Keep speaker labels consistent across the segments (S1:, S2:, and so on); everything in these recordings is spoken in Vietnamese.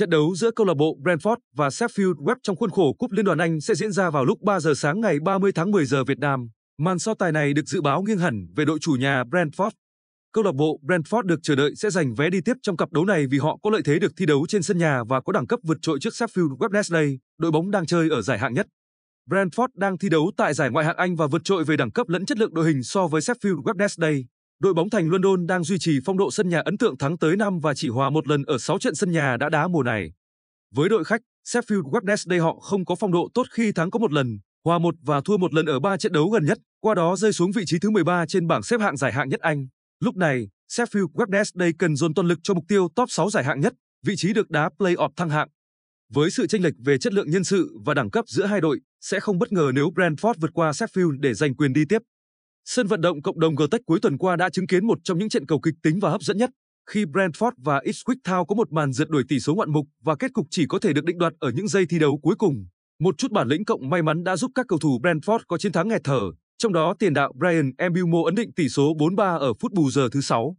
S1: Trận đấu giữa câu lạc bộ Brentford và Sheffield West trong khuôn khổ Cúp Liên đoàn Anh sẽ diễn ra vào lúc 3 giờ sáng ngày 30 tháng 10 giờ Việt Nam. Màn so tài này được dự báo nghiêng hẳn về đội chủ nhà Brentford. Câu lạc bộ Brentford được chờ đợi sẽ giành vé đi tiếp trong cặp đấu này vì họ có lợi thế được thi đấu trên sân nhà và có đẳng cấp vượt trội trước Sheffield Wednesday, đội bóng đang chơi ở giải hạng nhất. Brentford đang thi đấu tại giải ngoại hạng Anh và vượt trội về đẳng cấp lẫn chất lượng đội hình so với Sheffield Wednesday đội bóng thành London đang duy trì phong độ sân nhà ấn tượng thắng tới năm và chỉ hòa một lần ở 6 trận sân nhà đã đá mùa này. Với đội khách, Sheffield Wednesday họ không có phong độ tốt khi thắng có một lần, hòa một và thua một lần ở 3 trận đấu gần nhất, qua đó rơi xuống vị trí thứ 13 trên bảng xếp hạng giải hạng nhất Anh. Lúc này, Sheffield Wednesday cần dồn toàn lực cho mục tiêu top 6 giải hạng nhất, vị trí được đá play-off thăng hạng. Với sự chênh lệch về chất lượng nhân sự và đẳng cấp giữa hai đội, sẽ không bất ngờ nếu Brentford vượt qua Sheffield để giành quyền đi tiếp. Sân vận động cộng đồng Gtech cuối tuần qua đã chứng kiến một trong những trận cầu kịch tính và hấp dẫn nhất, khi Brentford và Ipswich Town có một màn rượt đuổi tỷ số ngoạn mục và kết cục chỉ có thể được định đoạt ở những giây thi đấu cuối cùng. Một chút bản lĩnh cộng may mắn đã giúp các cầu thủ Brentford có chiến thắng nghẹt thở, trong đó tiền đạo Brian Embeumo ấn định tỷ số 4-3 ở phút bù giờ thứ 6.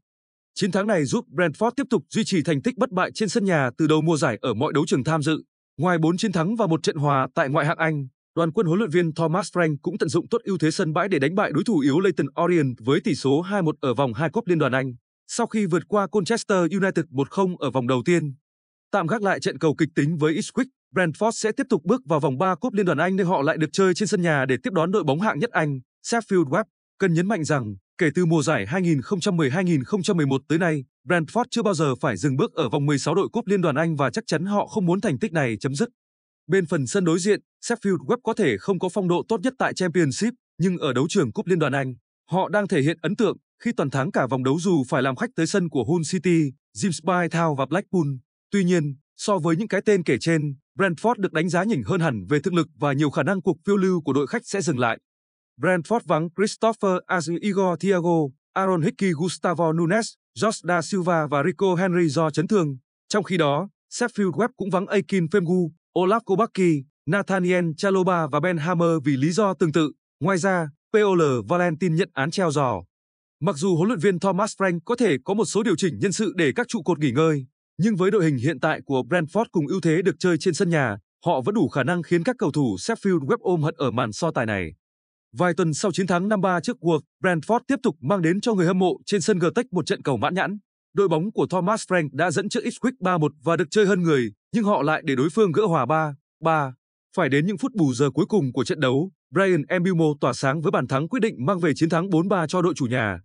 S1: Chiến thắng này giúp Brentford tiếp tục duy trì thành tích bất bại trên sân nhà từ đầu mùa giải ở mọi đấu trường tham dự. Ngoài 4 chiến thắng và một trận hòa tại ngoại hạng Anh, Đoàn quân huấn luyện viên Thomas Frank cũng tận dụng tốt ưu thế sân bãi để đánh bại đối thủ yếu Leighton Orient với tỷ số 2-1 ở vòng 2 Cúp Liên đoàn Anh, sau khi vượt qua Colchester United 1-0 ở vòng đầu tiên. Tạm gác lại trận cầu kịch tính với Ipswich, Brentford sẽ tiếp tục bước vào vòng 3 Cúp Liên đoàn Anh nơi họ lại được chơi trên sân nhà để tiếp đón đội bóng hạng nhất Anh, Sheffield Web. Cần nhấn mạnh rằng, kể từ mùa giải 2010-2011 tới nay, Brentford chưa bao giờ phải dừng bước ở vòng 16 đội Cúp Liên đoàn Anh và chắc chắn họ không muốn thành tích này chấm dứt. Bên phần sân đối diện, Sheffield Web có thể không có phong độ tốt nhất tại Championship, nhưng ở đấu trường Cúp Liên đoàn Anh, họ đang thể hiện ấn tượng khi toàn thắng cả vòng đấu dù phải làm khách tới sân của Hull City, Gimsby Town và Blackpool. Tuy nhiên, so với những cái tên kể trên, Brentford được đánh giá nhỉnh hơn hẳn về thực lực và nhiều khả năng cuộc phiêu lưu của đội khách sẽ dừng lại. Brentford vắng Christopher Azu Igor Thiago, Aaron Hickey Gustavo Nunes, Josh Da Silva và Rico Henry do chấn thương. Trong khi đó, Sheffield Web cũng vắng Akin Femgu, Olaf Kubacki, Nathaniel Chaloba và Ben Hammer vì lý do tương tự. Ngoài ra, POL Valentin nhận án treo giò. Mặc dù huấn luyện viên Thomas Frank có thể có một số điều chỉnh nhân sự để các trụ cột nghỉ ngơi, nhưng với đội hình hiện tại của Brentford cùng ưu thế được chơi trên sân nhà, họ vẫn đủ khả năng khiến các cầu thủ Sheffield Web ôm hận ở màn so tài này. Vài tuần sau chiến thắng 5-3 trước World, Brentford tiếp tục mang đến cho người hâm mộ trên sân Gtech một trận cầu mãn nhãn đội bóng của Thomas Frank đã dẫn trước Ipswich 3-1 và được chơi hơn người, nhưng họ lại để đối phương gỡ hòa 3-3. Phải đến những phút bù giờ cuối cùng của trận đấu, Brian Embimo tỏa sáng với bàn thắng quyết định mang về chiến thắng 4-3 cho đội chủ nhà.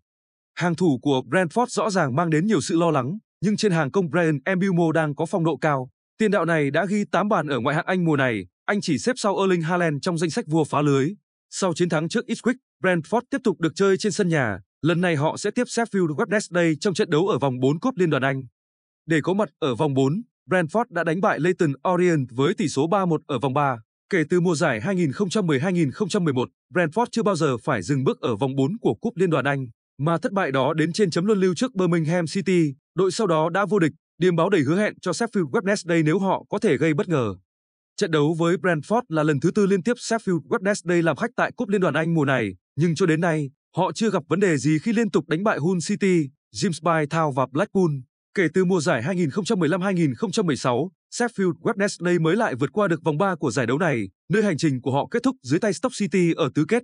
S1: Hàng thủ của Brentford rõ ràng mang đến nhiều sự lo lắng, nhưng trên hàng công Brian Embimo đang có phong độ cao. Tiền đạo này đã ghi 8 bàn ở ngoại hạng Anh mùa này, anh chỉ xếp sau Erling Haaland trong danh sách vua phá lưới. Sau chiến thắng trước Ipswich, Brentford tiếp tục được chơi trên sân nhà, Lần này họ sẽ tiếp Sheffield Wednesday trong trận đấu ở vòng 4 Cúp Liên đoàn Anh. Để có mặt ở vòng 4, Brentford đã đánh bại Leyton Orient với tỷ số 3-1 ở vòng 3. Kể từ mùa giải 2010-2011, Brentford chưa bao giờ phải dừng bước ở vòng 4 của Cúp Liên đoàn Anh, mà thất bại đó đến trên chấm luân lưu trước Birmingham City, đội sau đó đã vô địch, điềm báo đầy hứa hẹn cho Sheffield Wednesday nếu họ có thể gây bất ngờ. Trận đấu với Brentford là lần thứ tư liên tiếp Sheffield Wednesday làm khách tại Cúp Liên đoàn Anh mùa này, nhưng cho đến nay, Họ chưa gặp vấn đề gì khi liên tục đánh bại Hull City, Gimsby Town và Blackpool. Kể từ mùa giải 2015-2016, Sheffield Wednesday mới lại vượt qua được vòng 3 của giải đấu này, nơi hành trình của họ kết thúc dưới tay Stoke City ở tứ kết.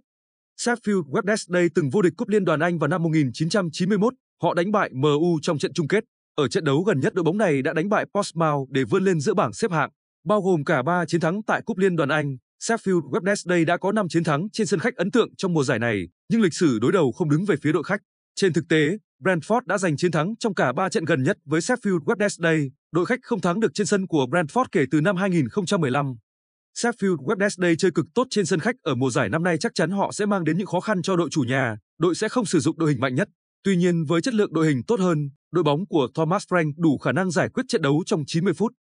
S1: Sheffield Wednesday từng vô địch Cúp Liên đoàn Anh vào năm 1991, họ đánh bại MU trong trận chung kết. Ở trận đấu gần nhất đội bóng này đã đánh bại Portsmouth để vươn lên giữa bảng xếp hạng, bao gồm cả 3 chiến thắng tại Cúp Liên đoàn Anh. Sheffield Wednesday đã có 5 chiến thắng trên sân khách ấn tượng trong mùa giải này, nhưng lịch sử đối đầu không đứng về phía đội khách. Trên thực tế, Brentford đã giành chiến thắng trong cả 3 trận gần nhất với Sheffield Wednesday, đội khách không thắng được trên sân của Brentford kể từ năm 2015. Sheffield Wednesday chơi cực tốt trên sân khách ở mùa giải năm nay chắc chắn họ sẽ mang đến những khó khăn cho đội chủ nhà, đội sẽ không sử dụng đội hình mạnh nhất. Tuy nhiên với chất lượng đội hình tốt hơn, đội bóng của Thomas Frank đủ khả năng giải quyết trận đấu trong 90 phút.